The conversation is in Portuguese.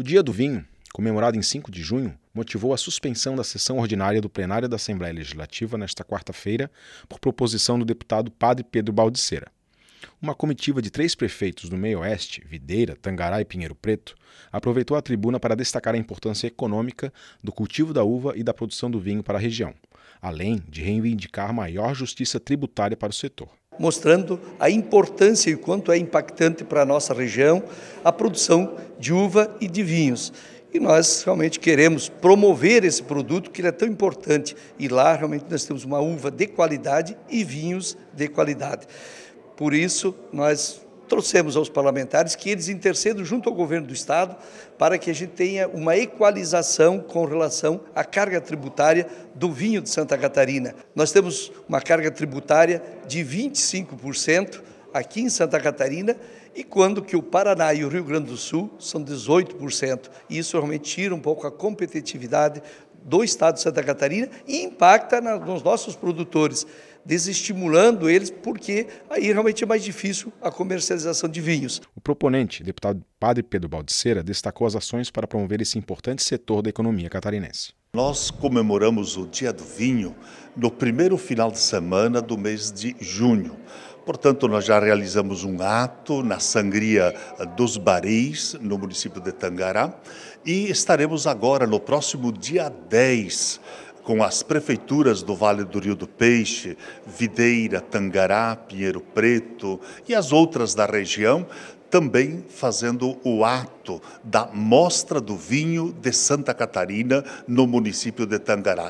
O Dia do Vinho, comemorado em 5 de junho, motivou a suspensão da sessão ordinária do plenário da Assembleia Legislativa nesta quarta-feira, por proposição do deputado Padre Pedro Baldiceira. Uma comitiva de três prefeitos do Meio Oeste, Videira, Tangará e Pinheiro Preto, aproveitou a tribuna para destacar a importância econômica do cultivo da uva e da produção do vinho para a região, além de reivindicar maior justiça tributária para o setor mostrando a importância e quanto é impactante para a nossa região a produção de uva e de vinhos. E nós realmente queremos promover esse produto que ele é tão importante. E lá realmente nós temos uma uva de qualidade e vinhos de qualidade. Por isso, nós trouxemos aos parlamentares que eles intercedam junto ao governo do Estado para que a gente tenha uma equalização com relação à carga tributária do vinho de Santa Catarina. Nós temos uma carga tributária de 25% aqui em Santa Catarina e quando que o Paraná e o Rio Grande do Sul são 18%. E isso realmente tira um pouco a competitividade do estado de Santa Catarina e impacta nos nossos produtores desestimulando eles, porque aí realmente é mais difícil a comercialização de vinhos. O proponente, deputado Padre Pedro Baldiceira, destacou as ações para promover esse importante setor da economia catarinense. Nós comemoramos o Dia do Vinho no primeiro final de semana do mês de junho. Portanto, nós já realizamos um ato na sangria dos Baris, no município de Tangará, e estaremos agora, no próximo dia 10, com as prefeituras do Vale do Rio do Peixe, Videira, Tangará, Pinheiro Preto e as outras da região, também fazendo o ato da Mostra do Vinho de Santa Catarina no município de Tangará.